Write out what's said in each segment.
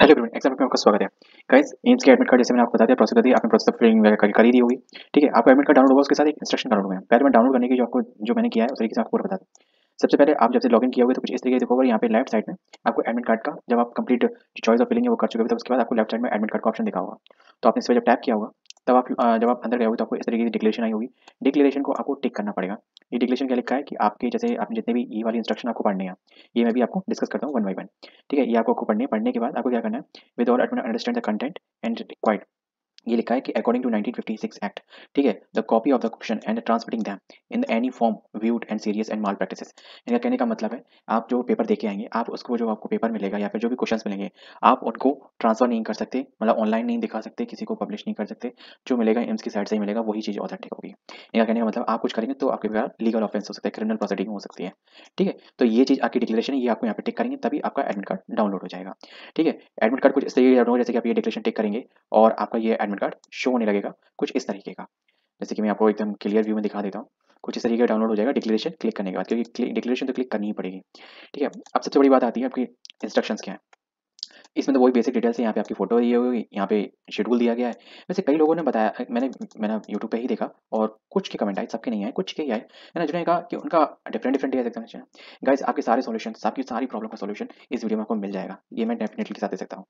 Hello everyone exam में आपका स्वागत है गाइस एम्स के एडमिट कार्ड जैसे मैंने आपको बता दिया प्रोसेस कर दी आपने प्रोसेस फिलिंग वगैरह कर दी होगी ठीक है आपको एडमिट कार्ड डाउनलोड होगा उसके साथ एक इंस्ट्रक्शन डाउनलोड होगा पहले मैं डाउनलोड करने की जो आपको जो मैंने किया है उस तरीके से आपको बता दें सबसे पहले आप जब से लॉगिन किया होगा तो कुछ इस तरीके से देखोगे यहाँ पे लेफ्ट साइड में आपको एडमिट कार्ड का जब आप कंप्लीट चॉइस ऑफ फिलिंग है वो कर चुके हो तो उसके बाद आपको लेफ्ट साइड में एडमिट कार्ड का ऑप्शन दिखा होगा तो आपने इस पर जब टैप किया होगा तब आप जब आप अंदर गए होगे तो आपको इस तरीके की डिक्लेरेशन आई होगी डिक्लेरेशन को आपको टिक करना पड़ेगा ये डिक्लेरेशन क्या लिखा है कि आपके जैसे आपने जितने भी ये e वाली इंस्ट्रक्शन आपको पढ़ने हैं ये मैं भी आपको डिस्कस करता हूँ वन बाई वन ठीक है ये e आपको पढ़ने पढ़ने के बाद आपको क्या करना है with all understand the content and required ये लिखा है कि अकॉर्डिंग टू 1956 एक्ट ठीक है the copy of the question and transmitting them in any form viewed and serious and malpractice इनका कहने का मतलब है आप जो पेपर देके आएंगे आप उसको जो आपको पेपर मिलेगा या फिर जो भी क्वेश्चन मिलेंगे आप उनको ट्रांसफर नहीं कर सकते मतलब ऑनलाइन नहीं दिखा सकते किसी को पब्लिश नहीं कर सकते जो मिलेगा एम्स की साइड से ही मिलेगा वही चीज़ ऑथेंटिक होगी इनका कहने का मतलब आप कुछ करेंगे तो आपके पास लीगल ऑफेंस हो सकता है क्रिमिनल प्रोसीडिंग हो सकती है ठीक है तो ये चीज़ आपकी डिक्लेरेशन ये आपको यहाँ पर टिक करेंगे तभी आपका एडमिट कार्ड डाउनलोड हो जाएगा ठीक है एडमिट कार्ड कुछ इस तरीके जैसे कि आप ये डिक्लेरेशन टिक करेंगे और आपका ये एडमिट पेमेंट कार्ड शो होने लगेगा कुछ इस तरीके का जैसे कि मैं आपको एकदम क्लियर व्यू में दिखा देता हूँ कुछ इस तरीके का डाउनलोड हो जाएगा डिक्लेरेशन क्लिक करने के बाद क्योंकि डिक्लेरेशन तो क्लिक करनी ही पड़ेगी ठीक है अब सबसे बड़ी बात आती है आपकी इंस्ट्रक्शंस क्या है इसमें तो वही बेसिक डिटेल्स यहाँ पे आपकी फोटो ये होगी यहाँ पे शेड्यूल दिया गया है वैसे कई लोगों ने बताया मैंने मैंने यूट्यूब पे ही देखा और कुछ के कमेंट आए सबके नहीं आए कुछ के ही आए मैंने जिन्होंने कहा कि उनका डिफरेंट डिफरेंट डेज एग्जामिनेशन है गाइज आपके सारे सोल्यूशन आपकी सारी प्रॉब्लम का सोल्यूशन इस वीडियो में आपको मिल जाएगा ये मैं डेफिनेटली साथ दे सकता हूँ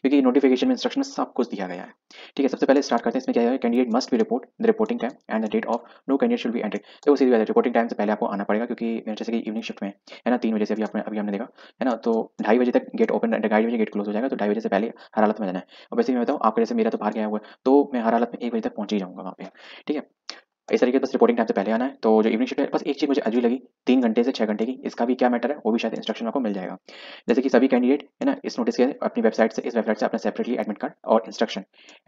क्योंकि नोटिफिकेशन में इंस्ट्रक्शन सब कुछ दिया गया है ठीक है सबसे पहले स्टार्ट करते हैं इसमें क्या है candidate must be report the reporting time and the date of no candidate should be entry तो उसी रिपोर्टिंग टाइम से पहले आपको आना पड़ेगा क्योंकि जैसे कि इवनिंग शिफ्ट में है ना तीन बजे से अभी आपने अभी हमने देखा है ना तो ढाई बजे तक गेट ओपन ढाई बजे गेट क्लोज हो जाएगा तो ढाई बजे से पहले हर हालत में जाना है और वैसे मैं बताऊँ आपके जैसे मेरा तो बाहर गया हुआ है तो मैं हर हालत में एक बजे तक पहुँच ही जाऊँगा वहाँ पे ठीक है इस तरीके से बस रिपोर्टिंग टाइम से पहले आना है तो जो इवनिंग शिफ्ट है बस एक चीज़ मुझे अजी लगी तीन घंटे से छह घंटे की इसका भी क्या मैटर है वो भी शायद इंस्ट्रक्शन आपको मिल जाएगा जैसे कि सभी कैंडिडेट है ना इस नोटिस के अपनी वेबसाइट से इस वेबसाइट से अपना सेपरेटली एडमिट कार्ड और instruction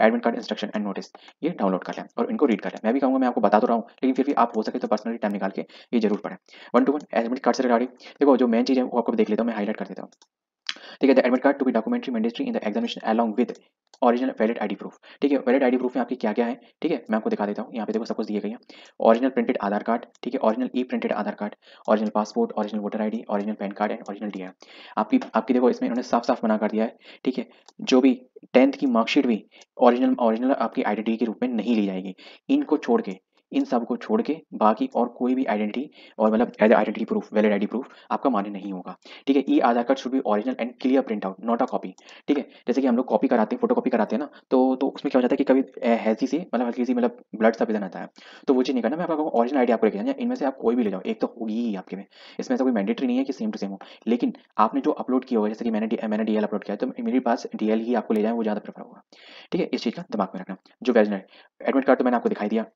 admit card instruction and notice ये डाउनलोड कर लें और इनको रीड कर लें मैं भी कहूँगा मैं आपको बता तो रहा हूँ लेकिन फिर भी आप हो सके तो पर्सनली टाइम निकाल के ये जरूर पढ़ें one two one admit card से रिगार्डिंग देखो जो मेन चीज़ है वो आपको देख लेता हूँ मैं हाईलाइट कर देता हूँ ठीक है the admit card to be documentary mandatory in the examination along with original valid ID proof ठीक है वैलिड आईडी प्रूफ में आपकी क्या क्या है ठीक है मैं आपको दिखा देता हूँ यहाँ पे देखो सब कुछ दिए गए हैं ऑरिजिनल प्रिंटेड आधार कार्ड ठीक है original e printed Aadhaar card original passport original voter ID original PAN card and original D आपकी आपकी देखो इसमें उन्होंने साफ साफ मना कर दिया है ठीक है जो भी टेंथ की मार्कशीट भी ऑरिजिनल ऑरिजिनल आपकी आईडेंटिटी के रूप में नहीं ली जाएगी इनको छोड़ के इन सब को छोड़ के बाकी और कोई भी आइडेंटिटी और मतलब as identity proof valid ID proof आपका मान्य नहीं होगा ठीक है e Aadhaar card should be original and clear print out not a copy ठीक है जैसे कि हम लोग कॉपी कराते हैं फोटो कॉपी कराते हैं ना तो तो उसमें क्या हो जाता है कि कभी हेल्थी से मतलब हल्की सी मतलब ब्लड सब इधर आता है तो वो चीज़ नहीं करना मैं आपको ओरिजिनल आईडी आपको लेके इनमें से आप कोई भी ले जाओ एक तो होगी ही आपके में इसमें ऐसा कोई मैंडेटरी नहीं है कि सेम टू सेम हो लेकिन आपने जो अपलोड किया होगा जैसे कि मैंने मैंने डीएल अपलोड किया तो मेरे पास डीएल ही आपको ले जाए वो ज़्यादा प्रेफर होगा ठीक है इस चीज़ का दिमाग में रखना जो वेजनर एडमिट कार्ड तो मैंने आपको दिखाई दिया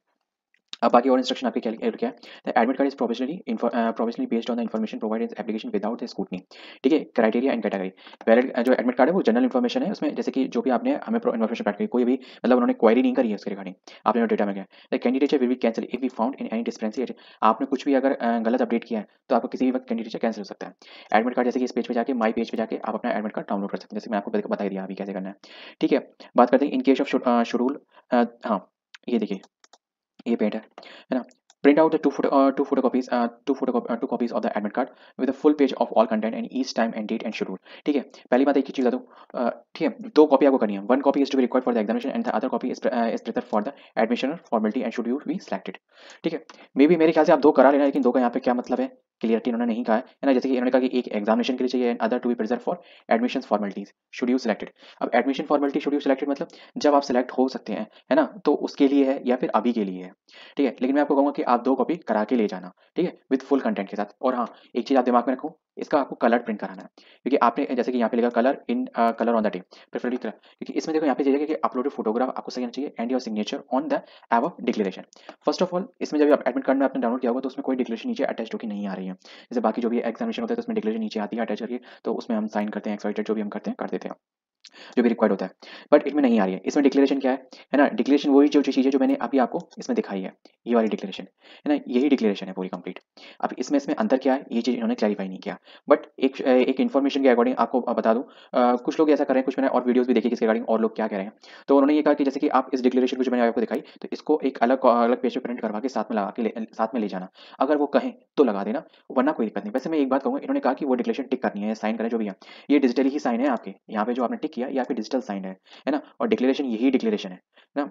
अब बाकी और इंस्ट्रक्शन आपके हेल्प क्या है the admit card is professionally professionally based on the information provide application without the scrutiny ठीक है क्राइटेरिया एंड कैटेगरी वैलिड जो एडमिट कार्ड है वो जनरल इन्फॉर्मेशन है उसमें जैसे कि जो भी आपने हमें इन्फॉर्मेशन पैट कोई भी मतलब उन्होंने क्वारी नहीं करी है उसके रिगार्डिंग आपने डेटा में क्या the candidate will be cancel if we found in any discrepancy आपने कुछ भी अगर uh, गलत अपडेट किया है तो आपको किसी भी वक्त कैंडिडेट कैंसिल हो सकता है एडमिट कार्ड जैसे कि इस पेज पर जाकर माई पेज पर जाके आप अपना एडमिट कार्ड डाउनलोड कर सकते हैं जैसे मैं आपको बता दिया अभी कैसे करना है ठीक है बात करते हैं इन केस ऑफ शेड्यूल हाँ ये देखिए ये पेंट है है ना print out two photo two photo copies two photo two copies of the admit card with full page of all content and of time and date and schedule ठीक है पहली बात एक ही चीज बता uh, ठीक है दो कॉपी आपको करनी है one copy is to be required for the examination and other copy is prepare for the admission formality and schedule be selected ठीक है मे बी मेरे ख्याल से आप दो करा लेना लेकिन दो का यहाँ पे क्या मतलब है क्लियरिटी इन्होंने नहीं कहा है ना जैसे कि इन्होंने कहा कि एक एग्जामिनेशन के लिए चाहिए and other to be preserve for admission formalities should you selected अब admission formality should you selected मतलब जब आप सिलेक्ट हो सकते हैं है ना तो उसके लिए है या फिर अभी के लिए है ठीक है लेकिन मैं आपको कहूँगा कि आप दो कॉपी करा के ले जाना ठीक है विद फुल कंटेंट के साथ और हाँ एक चीज़ आप दिमाग में रखो इसका आपको कलर प्रिंट कराना है क्योंकि आपने जैसे कि यहाँ पे लिखा colour in colour on the day preferably तरह क्योंकि इसमें देखो यहाँ पे चाहिए कि अपलोडेड फोटोग्राफ आपको सही चाहिए and your signature on the eve of declaration first of all इसमें जब आप एडमिट कार्ड में आपने डाउनलोड किया होगा तो उसमें कोई डिक्लेरेशन नीचे अटैच होकर नहीं आ रही रही है जैसे बाकी जो भी एग्जामिनेशन होता है तो उसमें डिक्लेरेशन नीचे आती है अटैच करिए तो उसमें हम साइन करते हैं एक्सवाइटेड जो भी हम करते हैं कर देते हैं जो भी रिक्वायर्ड होता है बट इसमें नहीं आ रही है इसमें डिक्लेरेशन क्या है है ना डिक्लेरेशन वही जो चीज़ है जो मैंने अभी आपको इसमें दिखाई है ये वाली डिक्लेरेशन है ना यही डिक्लेरेशन है पूरी कंप्लीट अब इसमें इसमें अंतर क्या है ये चीज़ इन्होंने क्लैरिफाई नहीं किया बट एक एक इन्फॉर्मेशन के अकॉर्डिंग आपको बता दूँ कुछ लोग ऐसा कर रहे हैं कुछ मैंने और वीडियोज़ भी देखी किसके अकॉर्डिंग और लोग क्या कह रहे हैं तो उन्होंने ये कहा कि जैसे कि आप इस डिक्लेरेशन को जो मैंने आपको दिखाई तो इसको एक अलग अलग पेज पर प्रिंट करवा के साथ में लगा के साथ में ले जाना अगर वो कहें तो लगा देना वरना कोई दिक्कत नहीं वैसे मैं एक बात कहूँगा इन्होंने कहा कि वो डिक्लेरेशन टिक करनी है साइन करें जो भी है ये डिजिटली ही साइन है आपके यहाँ पे जो आपने टिक किया किया या फिर डिजिटल साइन है है ना और डिक्लेरेशन यही डिक्लेरेशन है ना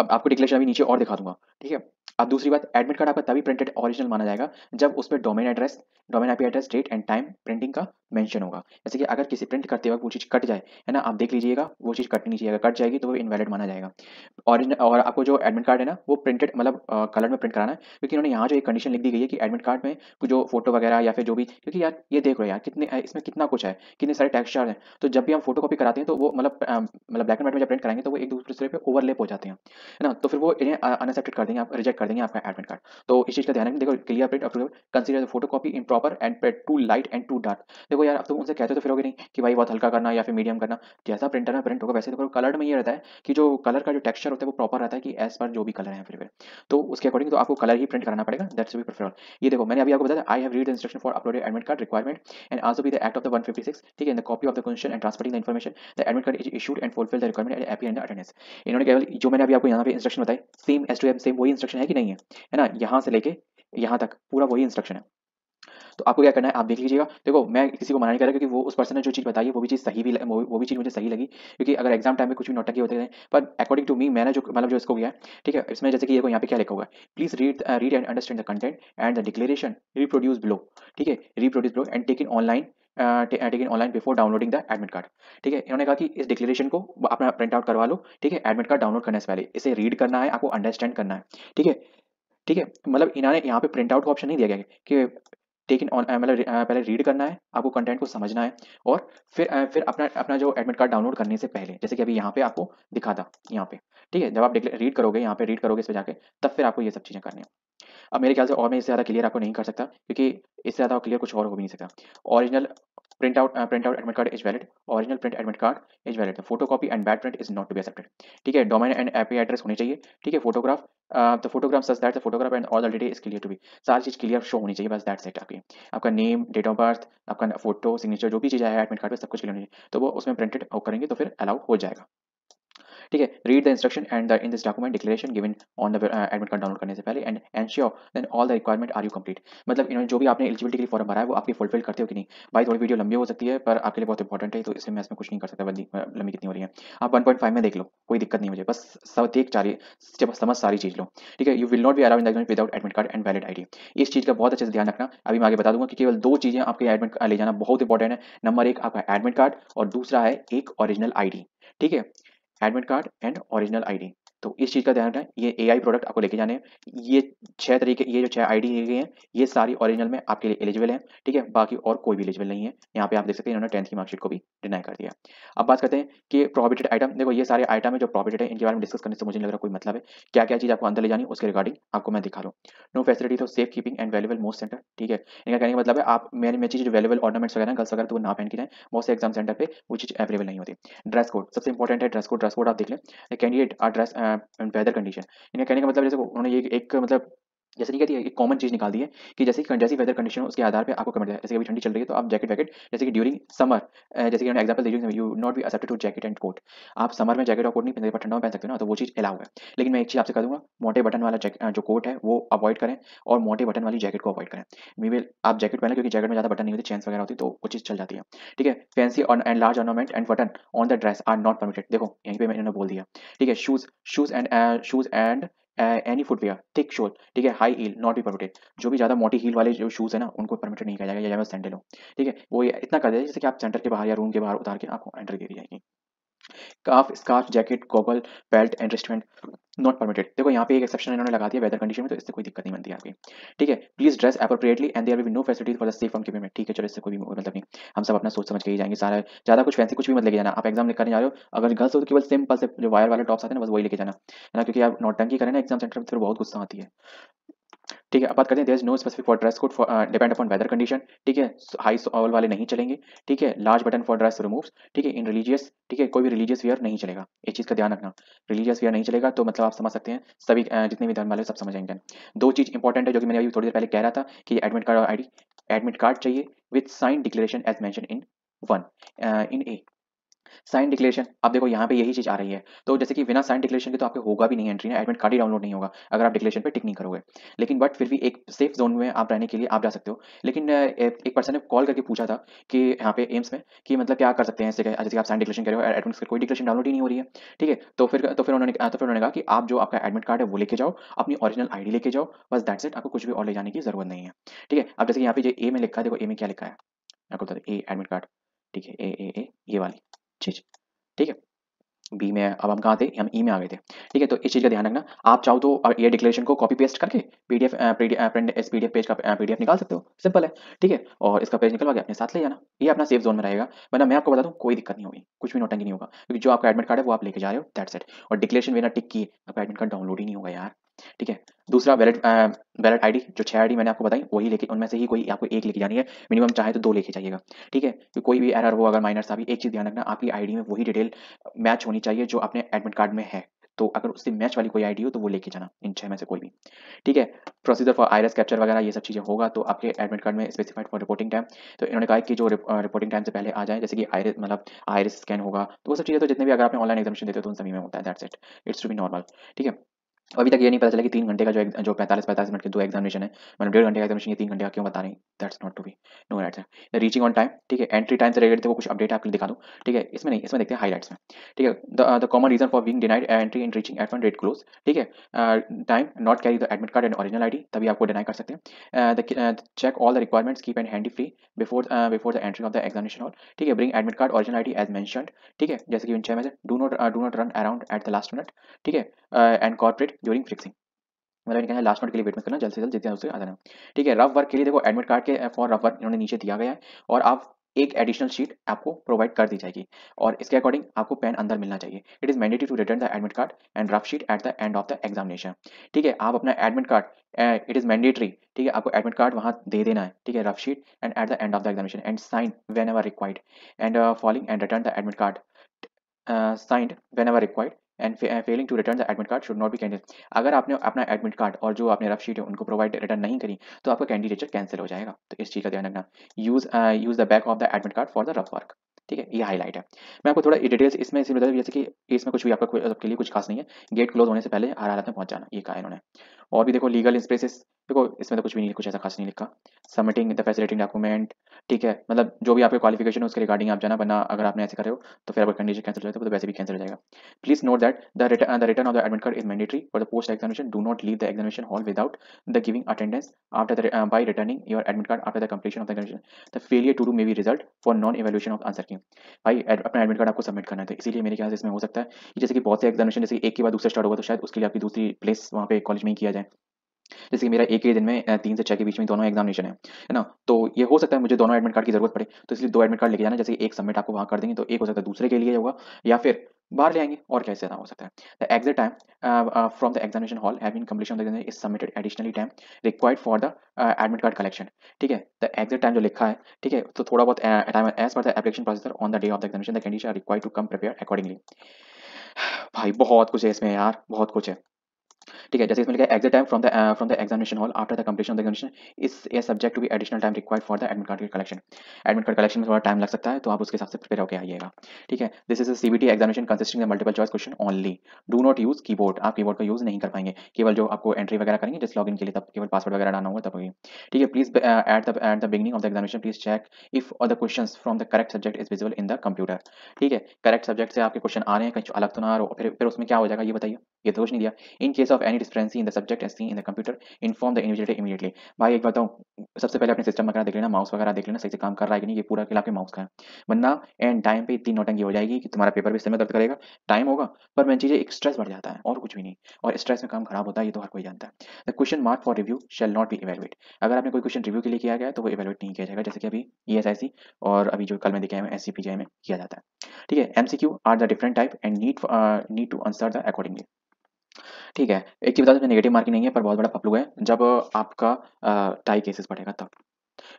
अब आपको डिक्लेरेशन अभी नीचे और दिखा दूंगा ठीक है अब दूसरी बात एडमिट कार्ड आपका तभी प्रिंटेड ऑरिजिनल माना जाएगा जब उस पर domain address domain IP address date and time printing का मेंशन होगा जैसे कि अगर किसी प्रिंट करते वक्त वो चीज़ कट जाए है ना आप देख लीजिएगा वो चीज़ कटनी चाहिए अगर कट जाएगी तो वो इनवैलिड माना जाएगा ऑरिजिनल और आपको जो एडमिट कार्ड है ना वो प्रिंटेड मतलब कलर में प्रिंट कराना है क्योंकि उन्होंने यहाँ जो एक कंडीशन लिख दी गई है कि एडमिट कार्ड में जो फोटो वगैरह या फिर जो भी क्योंकि यार ये देख रहे हो यार कितने इसमें कितना कुछ है कितने सारे टेक्सचर हैं तो जब भी हम फोटो कॉपी कराते हैं तो वो मतलब मतलब ब्लैक एंड व्हाइट में जब प्रिंट कराएंगे तो वो एक दूसरे पर ओवरलेप हो जाते हैं है ना तो फिर वो इन्हें अनएक्सेप्टेड कर देंगे आप रिजेक्ट कर देंगे आपका एडमिट कार्ड तो इस चीज़ का ध्यान रखें देखो clear print approve consider photo copy in proper and prayed too light and too dark देखो यार अब तो उनसे कहते तो फिरोगे नहीं कि भाई बहुत हल्का करना या फिर मीडियम करना जैसा प्रिंटर में प्रिंट होगा वैसे देखो कलर में ये रहता है कि जो कलर का जो टेक्स्चर होता है वो प्रॉपर रहता है कि एज पर जो भी कलर है फिर तो उसके अकॉर्डिंग तो आपको कलर ही प्रिंट करना पड़ेगा दट्स भी प्रेफर ये देखो मैंने अभी आपको बताया I have read instruction for upload admit card requirement and आज भी द एक्ट ऑफ द 156 ठीक है copy of the question and transporting the information the admit card is issued and fulfil the requirement and AP and attendance इन्होंने केवल जो मैंने अभी आपको यहाँ पे इंस्ट्रक्शन बताया same S to M same वही इंस्ट्रक्शन है कि नहीं है है ना यहाँ से लेके यहाँ तक पूरा वही इंस्ट्रक्शन है तो आपको क्या करना है आप देख लीजिएगा देखो मैं किसी को मना नहीं कर रहा क्योंकि वो उस पर्सन ने जो चीज़ बताई है वो भी चीज़ सही भी वो, वो भी चीज़ मुझे सही लगी क्योंकि अगर एग्जाम टाइम में कुछ भी नोट किए होते हैं पर अकॉर्डिंग टू मी मैंने जो मतलब जो इसको किया है ठीक है इसमें जैसे कि ये को यहाँ पे क्या लिखा हुआ है please read read and understand the content and the declaration reproduce below ठीक है reproduce below and take in online taken online before downloading the admit card ठीक है इन्होंने कहा कि इस डिक्लेरेशन को अपना प्रिंट आउट करवा लो ठीक है एडमिट कार्ड डाउनलोड करने से पहले इसे रीड करना है आपको अंडरस्टैंड करना है ठीक है ठीक है मतलब इन्होंने यहाँ पे प्रिंट आउट का ऑप्शन नहीं दिया गया कि टेकन ऑन uh, मतलब uh, पहले रीड करना है आपको कंटेंट को समझना है और फिर uh, फिर अपना अपना जो एडमिट कार्ड डाउनलोड करने से पहले जैसे कि अभी यहाँ पे आपको दिखा था यहाँ पे ठीक है जब आप रीड करोगे यहाँ पे रीड करोगे इस पर जाके तब फिर आपको ये सब चीज़ें करनी है अब मेरे ख्याल से और मैं इससे ज़्यादा क्लियर आपको नहीं कर सकता क्योंकि इससे ज़्यादा क्लियर कुछ और हो भी नहीं सकता original print out print out admit card is valid original print admit card is valid photo copy and bad print is not to accepted ठीक है डोमेन एंड एपी एड्रेस होनी चाहिए ठीक है फोटोग्राफ तो photograph such that photograph and all already is clear to भी सारी चीज क्लियर शो होनी चाहिए बस दैट सेट आपकी आपका नेम डेट ऑफ बर्थ आपका फोटो सिग्नेचर जो भी चीज़ है एडमिट कार्ड पर सब कुछ क्लियर होनी चाहिए तो वो उसमें प्रिंटेड करेंगे तो फिर अलाउ हो जाएगा ठीक है read the instruction and the in this document declaration given on the admit card download करने से पहले and sure than all the requirement are you complete मतलब इन्होंने जो भी आपने एलिजिबिलिटी के लिए फॉर्म भरा है वो आपकी फुलफिल करते हो कि नहीं भाई थोड़ी वीडियो लंबी हो सकती है पर आपके लिए बहुत इंपॉर्टेंट है तो इसमें मैं इसमें कुछ नहीं कर सकता लंबी कितनी हो रही है आप वन पॉइंट फाइव में देख लो कोई दिक्कत नहीं मुझे बस सब देख चारी जब समझ सारी चीज लो ठीक है you will not be around in without admit card and valid I इस चीज का बहुत अच्छे से ध्यान रखना अभी मैं आगे बता दूंगा कि केवल दो चीजें आपके एडमिट ले जाना बहुत इंपॉर्टेंट है नंबर एक आपका एडमिट कार्ड और दूसरा है एक ओरिजिनल आईडी ठीक है admin card and original ID. तो इस चीज़ का ध्यान रखें ये ए प्रोडक्ट आपको लेके जाने हैं ये छह तरीके ये जो छह आईडी दी गई है ये सारी ओरिजिनल में आपके लिए एलिजिबल है ठीक है बाकी और कोई भी एलिजिबल नहीं है यहाँ पे आप देख सकते हैं इन्होंने टेंथ की मार्कशीट को भी डिनाई कर दिया अब बात करते हैं कि प्रोबिटेड आइटम देखो ये सारे आइटम है जो प्रॉफिटेड है इनके बारे में डिस्कस करने से मुझे लग रहा कोई मतलब है क्या क्या चीज़ आपको अंदर ले जानी उसके रिगार्डिंग आपको मैं दिखा रहा no facility to safe keeping and available most centre ठीक है इनका कहने का मतलब है आप मेरे में चीज़ वेलेबल ऑर्नामेंट्स वगैरह गर्ल्स वगैरह तो ना पहन के जाए बहुत से एग्जाम सेंटर पर वो चीज़ अवेलेबल नहीं होती ड्रेस कोड सबसे इंपॉर्टेंट है ड्रेस कोड ड्रेस कोड आप देख लें कैंडिडेट ड्रेस वेदर कंडीशन इन्हें कहने का मतलब जैसे उन्होंने ये एक मतलब जैसे कहती है एक कॉमन चीज निकाल दी है कि जैसे जैसी वेदर कंडीशन उसके आधार पे आपको कमेंट है जैसे अभी ठंडी चल रही है तो आप जैकेट वैकेट जैसे कि ड्यूरिंग समर जैसे कि एग्जांपल दीजिए you not be accepted to jacket and coat आप समर में जैकेट और कोट नहीं पहन पर ठंडा पहन सकते हो ना तो वो चीज़ अलाउ है लेकिन मैं एक चीज़ आपसे कर दूंगा मोटे बटन वाला जो कोट है वो अवॉइड करें और मोटे बटन वाली जैकेट को अवॉइड करें मी विल आप जैकेट पहने क्योंकि जैकेट में ज़्यादा बटन नहीं होती चेंस वगैरह होती तो वो चीज़ चल जाती है ठीक है fancy and large ornament and button on the dress are not permitted देखो यहीं पर मैंने बोल दिया ठीक है shoes shoes and shoes and any footwear thick sole ठीक है high heel not be permitted जो भी ज़्यादा मोटी हील वाले जो शूज़ है ना उनको परमिटेड नहीं किया जाएगा या सैंडल हो ठीक है वो इतना कर दिया जैसे कि आप सेंटर के बाहर या रूम के बाहर उतार के आपको एंटर की जाएगी cuff scarf jacket goggle belt and wristlet not permitted देखो यहाँ पे एक एक्सेप्शन इन्होंने लगा दिया वेदर कंडीशन में तो इससे कोई दिक्कत नहीं बनती आपकी ठीक है please dress appropriately and there be no facility for the safe form keeping में ठीक है चलो इससे कोई भी मतलब नहीं हम सब अपना सोच समझ के ही जाएंगे सारा ज्यादा कुछ फैंसी कुछ भी मत लेके जाना आप एग्जाम लेकर जा रहे हो अगर गर्ल्स हो तो केवल सिंपल से जो वायर वाले टॉप्स आते हैं बस वही लेके जाना है ना क्योंकि आप नोट टंकी करें ना एग्जाम सेंटर में तो फिर बहुत गुस्सा आती है ठीक है अब बात करते हैं there is no specific for dress code depend upon weather condition ठीक है हाई ऑल वाले नहीं चलेंगे ठीक है large button for dress remove ठीक है इन रिलीजियस ठीक है कोई भी रिलीजियस वेयर नहीं चलेगा इस चीज़ का ध्यान रखना रिलीजियस वेयर नहीं चलेगा तो मतलब आप समझ सकते हैं सभी uh, जितने भी धर्म वाले सब समझेंगे दो चीज़ इंपॉर्टेंट है जो कि मैंने अभी थोड़ी देर पहले कह रहा था कि admit card I admit card चाहिए with sign declaration as mention in one in a sign declaration आप देखो यहाँ पे यही चीज आ रही है तो जैसे कि बिना साइन डिक्लेरेशन के तो आपके होगा भी नहीं एंट्री एडमिट कार्ड ही डाउनलोड नहीं होगा अगर आप डिक्लेरेशन पे टिक नहीं करोगे लेकिन बट फिर भी एक सेफ जोन में आप रहने के लिए आप जा सकते हो लेकिन एक पर्सन ने कॉल करके पूछा था कि यहाँ पे एम्स में कि मतलब क्या कर सकते हैं ऐसे जैसे आप साइन डिक्लेरेशन करो एडमिट कोई डिक्लेरेशन डाउनलोड ही नहीं हो रही है ठीक है तो फिर तो फिर उन्होंने तो फिर उन्होंने कहा कि आप जो आपका एडमिट कार्ड है वो लेके जाओ अपनी ऑरिजिनल आई लेके जाओ बस दैट्स इट आपको कुछ भी और ले जाने की जरूरत नहीं है ठीक है अब जैसे यहाँ पे ए में लिखा है देखो ए में क्या लिखा है आपको बता दें ए एडमिट कार्ड ठीक है ए ए ए ये वाली चीज़ ठीक है बी में अब हम कहाँ थे हम ई e में आ गए थे ठीक है तो इस चीज़ का ध्यान रखना आप चाहो तो ये डिक्लेरेशन को कॉपी पेस्ट करके पीडीएफ प्रिंट इस पीडीएफ पेज का पीडीएफ निकाल सकते हो सिंपल है ठीक है और इसका पेज निकलवा के अपने साथ ले जाना ये अपना सेफ जोन में रहेगा वरना मैं आपको बता दूँ कोई दिक्कत नहीं होगी कुछ भी नोटंगी नहीं होगा क्योंकि जो आपका एडमिट कार्ड है वो आप लेके जा रहे हो दैट सेट और डिक्लेरेशन बिना टिक किए आपका एडमिट कार्ड डाउनलोड ही नहीं होगा यार ठीक है दूसरा वैलेट वैलेट आईडी जो छह आईडी मैंने आपको बताई वही लेके उनमें से ही कोई आपको एक लेके जानी है मिनिमम चाहे तो दो लेके जाइएगा ठीक है तो कोई भी एरर हो अगर माइनर सा भी एक चीज़ ध्यान रखना आपकी आईडी में वही डिटेल मैच होनी चाहिए जो अपने एडमिट कार्ड में है तो अगर उससे मैच वाली कोई आईडी हो तो वो लेके जाना इन छह में से कोई भी ठीक है प्रोसीजर फॉर आयरस कैप्चर वगैरह ये सब चीज़ें होगा तो आपके एडमिट कार्ड में स्पेसिफाइड फॉर रिपोर्टिंग टाइम तो इन्होंने कहा कि जो रिपोर्टिंग टाइम से पहले आ जाए जैसे कि आयरस मतलब आयरस स्कैन होगा तो वो सब चीज़ें तो जितने भी अगर आपने ऑनलाइन एग्जामेशन देते हो तो उन सभी में होता है that's it it's to be normal ठीक है अभी तक ये नहीं पता चला कि तीन घंटे का जो जो पैंतालीस पैंतालीस मिनट के दो एग्जामिनेशन है मतलब डेढ़ घंटे का एग्जामिनेशन तीन घंटे का क्यों बता रही that's not to be no right sir reaching on time ठीक है एंट्री टाइम से रिलेटेड तो वो कुछ अपडेट आपको दिखा दूँ ठीक है इसमें नहीं इसमें देखते हैं हाईलाइट्स में ठीक है the common reason for being denied entry in reaching at one date close ठीक है time not carry the admit card and original I तभी आपको डिनाई कर सकते हैं check all the requirements keep and handy free before before the entry of the examination hall ठीक है bring admit card original I as मैं ठीक है जैसे कि इन छह में से do not do not run around at the last minute ठीक है and uh, corporate during fixing मतलब कहना है लास्ट मिनट के लिए वेट मत करना जल्द से जल्द जितना उससे आ जाना ठीक है रफ वर्क के लिए देखो एडमिट कार्ड के फॉर रफ वर्क इन्होंने नीचे दिया गया है और आप एक एडिशनल शीट आपको प्रोवाइड कर दी जाएगी और इसके अकॉर्डिंग आपको पेन अंदर मिलना चाहिए it is mandatory to return the admit card and rough sheet at the end of the examination ठीक है आप अपना admit card it is mandatory ठीक है आपको एडमिट कार्ड वहां दे देना है ठीक है rough sheet and at the end of the examination and sign whenever required and falling and return the admit card signed whenever required and failing to return the admit card should not be candid अगर आपने अपना admit card और जो आपने rough sheet है उनको provide return नहीं करी तो आपका कैंडिडेचर कैंसिल हो जाएगा तो इस चीज़ का ध्यान रखना use use the back of the admit card for the rough work ठीक है ये हाईलाइट है मैं आपको थोड़ा डिटेल्स इसमें इसी जैसे कि इसमें कुछ भी आपका आपके लिए कुछ खास नहीं है गेट क्लोज होने से पहले हर हालत में पहुंच जाना ये कहा इन्होंने और भी देखो लीगल स्पेसिस देखो इसमें तो कुछ भी नहीं कुछ ऐसा खास नहीं लिखा सबमिटिंग द फैसिलिटिंग डॉक्यूमेंट ठीक है मतलब जो भी आपके क्वालिफिकेशन है उसके रिगार्डिंग आप जाना बना अगर आपने ऐसे करे हो तो फिर अगर कंडीशन कैंसिल हो जाए तो वैसे भी कैंसिल हो जाएगा please note that the return the return of the admit card is mandatory for the post examination do not leave the examination hall without the giving attendance after the by returning your admit card after the completion of the examination the failure to do may be result for non evaluation of answer key भाई अपना admit card आपको submit करना है तो इसलिए मेरे ख्याल से इसमें हो सकता है जैसे कि बहुत से एग्जामिनेशन जैसे एक के बाद दूसरा स्टार्ट होगा तो शायद उसके लिए आपकी दूसरी प्लेस वहाँ पे कॉलेज में ही किया जाए है जैसे कि मेरा एक ही दिन में तीन से छह के बीच में दोनों एग्जामिनेशन है है ना तो ये हो सकता है मुझे दोनों एडमिट कार्ड की जरूरत पड़े तो इसलिए दो एडमिट कार्ड लेके जाना जैसे एक सबमिट आपको वहाँ कर देंगे तो एक हो सकता है दूसरे के लिए होगा या फिर बाहर ले आएंगे और कैसे ना हो सकता है the exit time from the examination hall have been completion the is submitted additionally time required for the admit card collection ठीक है द एग्जिट टाइम जो लिखा है ठीक है तो थोड़ा बहुत टाइम एज पर the application processor on the day of the examination the candidate are required to come prepare accordingly भाई बहुत कुछ है इसमें यार बहुत कुछ है ठीक है जैसे इसमें लिखा है exit time from the from the examination hall after the completion of the examination is a subject to be additional time required for the admit card collection admit card collection में थोड़ा टाइम लग सकता है तो आप उसके हिसाब से प्रिपेयर होकर आइएगा ठीक है this is CBT examination consisting multiple choice question only do not use keyboard आप कीबोर्ड का यूज नहीं कर पाएंगे केवल जो आपको एंट्री वगैरह करेंगे जस्ट लॉग के लिए तब केवल पासवर्ड वगैरह डालना होगा तब होगी ठीक है please at the at the beginning of the examination please check if all the question from the correct subject is visible in the computer ठीक है करेक्ट सब्जेक्ट से आपके क्वेश्चन आ रहे हैं कहीं अलग तो ना हो फिर फिर उसमें क्या हो जाएगा ये बताइए ये दोष नहीं दिया in case of any discrepancy in the subjects in the computer inform the invigilator immediately भाई एक बताऊँ सबसे पहले अपने सिस्टम वगैरह देख लेना माउस वगैरह देख लेना सही से काम कर रहा है कि नहीं ये पूरा खेल माउस का है वरना एंड टाइम पे इतनी नोटंगी हो जाएगी कि तुम्हारा पेपर भी समय दर्द करेगा टाइम होगा पर मैं चीज़ें एक स्ट्रेस बढ़ जाता है और कुछ भी नहीं और स्ट्रेस में काम खराब होता है ये तो हर कोई जानता है the question mark for review shall not be evaluate अगर आपने कोई क्वेश्चन रिव्यू के लिए किया गया तो वो इवेलुएट नहीं किया जाएगा जैसे कि अभी ई e एस और अभी जो कल मैं दिखाया एस सी पी में किया जाता है ठीक है M C Q are the different type and need need to answer the accordingly ठीक है एक चीज़ बता दें नेगेटिव मार्किंग नहीं है पर बहुत बड़ा पपलू है जब आपका टाई केसेस बढ़ेगा तब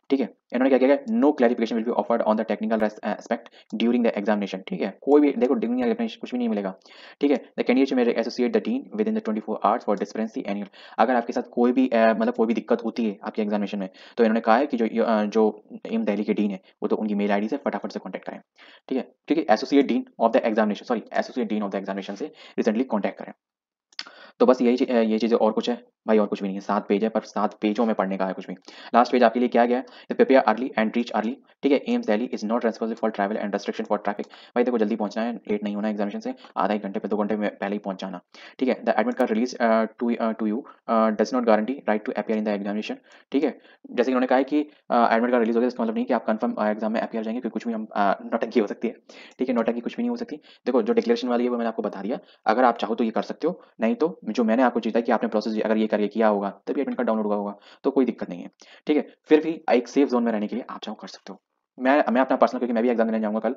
ठीक है इन्होंने क्या किया no clarification will be offered on the technical aspect during the examination ठीक है कोई भी देखो डिग्री कुछ भी नहीं मिलेगा ठीक है द कैंडिडेट मेरे associate the dean within the twenty four hours for discrepancy annual अगर आपके साथ कोई भी मतलब कोई भी दिक्कत होती है आपके एग्जामिनेशन में तो इन्होंने कहा है कि जो जो एम दिल्ली के डीन है वो तो उनकी मेल आई से फटाफट से कॉन्टैक्ट करें ठीक है ठीक है associate dean of the examination sorry associate dean of the examination से रिसेंटली कॉन्टैक्ट करें तो बस यही ये चीज़ें और कुछ है भाई और कुछ भी नहीं है सात पेज है पर सात पेजों में पढ़ने का है कुछ भी लास्ट पेज आपके लिए क्या गया है prepare early and reach early ठीक है AIIMS Delhi is not responsible for travel and restriction for traffic भाई देखो जल्दी पहुंचना है लेट नहीं होना एग्जामिशन से आधा एक घंटे पर दो घंटे में पहले ही पहुंचाना ठीक है the admit card release to to you does not guarantee right to appear in the examination ठीक है जैसे उन्होंने कहा है कि एडमिट कार्ड रिलीज हो गया इसका मतलब नहीं कि आप कंफर्म एग्जाम में अपियर जाएंगे क्योंकि कुछ भी हम नोटंकी हो सकती है ठीक है नोटंकी कुछ भी नहीं हो सकती देखो जो डिक्लेरेशन वाली है वो मैंने आपको बता दिया अगर आप चाहो तो ये कर सकते हो नहीं तो जो मैंने आपको चीज कि आपने प्रोसेस अगर ये करके किया होगा तभी एडमिट कार्ड डाउनलोड हुआ होगा तो कोई दिक्कत नहीं है ठीक है फिर भी एक सेफ जोन में रहने के लिए आप चाहो कर सकते हो मैं मैं अपना पर्सनल क्योंकि मैं भी एग्जाम देने जाऊंगा कल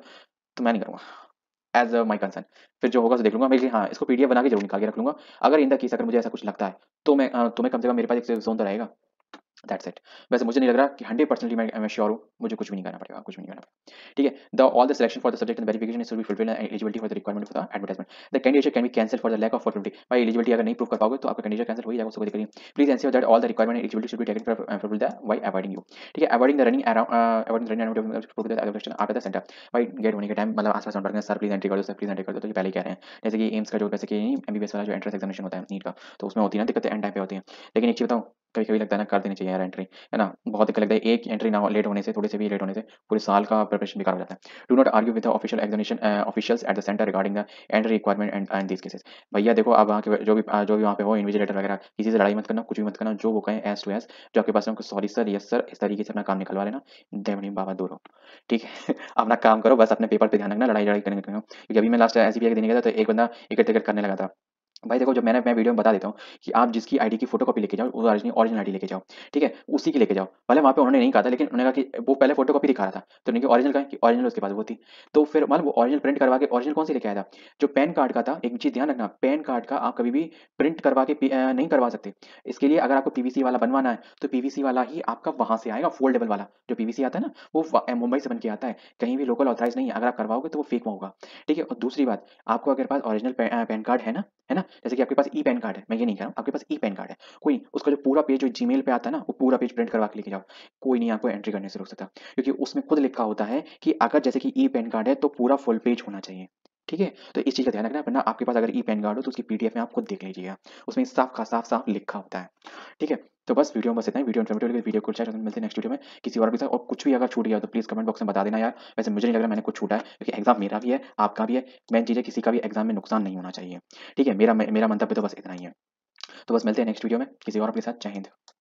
तो मैं नहीं करूँगा एज माई कंसर्न फिर जो होगा तो देख लूँगा मैं हाँ इसको पीडीएफ बना के जरूर निकाल के रख लूँगा अगर इन द केस अगर मुझे ऐसा कुछ लगता है तो मैं हाँ, तुम्हें तो कम से कम मेरे पास एक सेफ जोन तो रहेगा दैट्स इट वैसे मुझे नहीं लग रहा कि हंड्रेड परसेंटली मैं मैं श्योर हूँ मुझे कुछ भी नहीं करना पड़ेगा कुछ भी नहीं करना पड़ेगा ठीक है the all the selection for the subject and verification is be fulfil eligibility for the requirement for the advertisement the candidate can be cancel for the lack of formality भाई एलिजिबिलिटी अगर नहीं प्रूव कर पाओगे तो आपका candidate cancel हो जाएगा उसको दिक्कत please answer that all the requirement eligibility should be taken for the why avoiding you ठीक है avoiding the running avoiding running advertisement after the centre भाई गेट होने के टाइम मतलब आसपास नंबर सर प्लीज एंट्री कर दो सर प्लीज एंट्री कर दो तो ये पहले कह रहे हैं जैसे कि एम्स का जो जैसे कि एमबीबीएस वाला जो एंट्रेंस एग्जामिनेशन होता है नीट का तो उसमें होती है ना दिक्कत एंड टाइम पे होती है लेकिन एक चीज बताऊँ कभी कभी लगता है ना कर देनी चाहिए यार एंट्री है ना बहुत दिक्कत लगता है एक एंट्री ना लेट होने से थोड़े से भी लेट होने से पूरे साल का प्रिपरेशन बेकार हो जाता है do not argue with official examination officials at the centre regarding the entry requirement and and this cases भैया देखो आप वहाँ के जो भी uh, जो भी वहाँ पे हो इन्विजिलेटर वगैरह किसी से लड़ाई मत करना कुछ भी मत करना जो वो कहें एस टू एस जो आपके पास सॉरी सर यस सर इस तरीके से अपना काम निकलवा लेना देवनी बाबा दूर हो ठीक है अपना काम करो बस अपने पेपर पर ध्यान रखना लड़ाई लड़ाई करने क्योंकि अभी मैं लास्ट एस बी आई देने गया था तो एक बंदा टिकट करने लगा था भाई देखो जब मैंने मैं वीडियो में बता देता हूँ कि आप जिसकी आईडी की फोटो कॉपी लेके जाओ ऑरिजिनल आई आईडी लेके जाओ ठीक है उसी की लेके जाओ पहले वहाँ पे उन्होंने नहीं कहा था लेकिन उन्होंने कहा कि वो पहले फोटो कॉपी दिखा रहा था तो उन्होंने ऑरिजिनल कहा कि ऑरिजिनल उसके पास वो थी तो फिर मतलब वो ऑरिजिनल प्रिंट करवा के ऑरिजिनल कौन सी लेके आया था जो पैन कार्ड का था एक चीज़ ध्यान रखना पैन कार्ड का आप कभी भी प्रिंट करवा के नहीं करवा सकते इसके लिए अगर आपको पीवीसी वाला बनवाना है तो पीवीसी वाला ही आपका वहाँ से आएगा फोल्डेबल वाला जो पीवीसी आता है ना वो मुंबई से बन के आता है कहीं भी लोकल ऑथराइज नहीं है अगर आप करवाओगे तो वो फेक में होगा ठीक है और दूसरी बात आपको अगर पास ऑरिजिनल पैन कार्ड है ना है ना जैसे कि आपके पास ई पैन कार्ड है मैं ये नहीं कह रहा हूँ आपके पास ई पैन कार्ड है कोई नहीं उसका जो पूरा पेज जो जी पे आता है ना वो पूरा पेज प्रिंट करवा के लेके जाओ कोई नहीं आपको एंट्री करने से रोक सकता क्योंकि उसमें खुद लिखा होता है कि अगर जैसे कि ई पैन कार्ड है तो पूरा फुल पेज होना चाहिए ठीक है तो इस चीज़ का ध्यान रखना वरना आपके पास अगर ई पैन कार्ड हो तो उसकी पीडीएफ में आप खुद देख लीजिएगा उसमें साफ का साफ साफ लिखा होता है ठीक है तो बस वीडियो में बस इतना ही वीडियो इन्फॉर्मेटिव लगे तो वीडियो को मिलते हैं नेक्स्ट वीडियो में किसी और भी साथ और कुछ भी अगर छूट गया तो प्लीज़ कमेंट बॉक्स में बता देना यार वैसे मुझे नहीं लग रहा मैंने कुछ छूटा है क्योंकि एग्जाम मेरा भी है आपका भी है मेन चीज़ है किसी का भी एग्जाम में नुकसान नहीं होना चाहिए ठीक है मेरा मेरा मंतव्य तो बस इतना ही है तो बस मिलते हैं नेक्स्ट वीडियो में किसी और के साथ चाहिए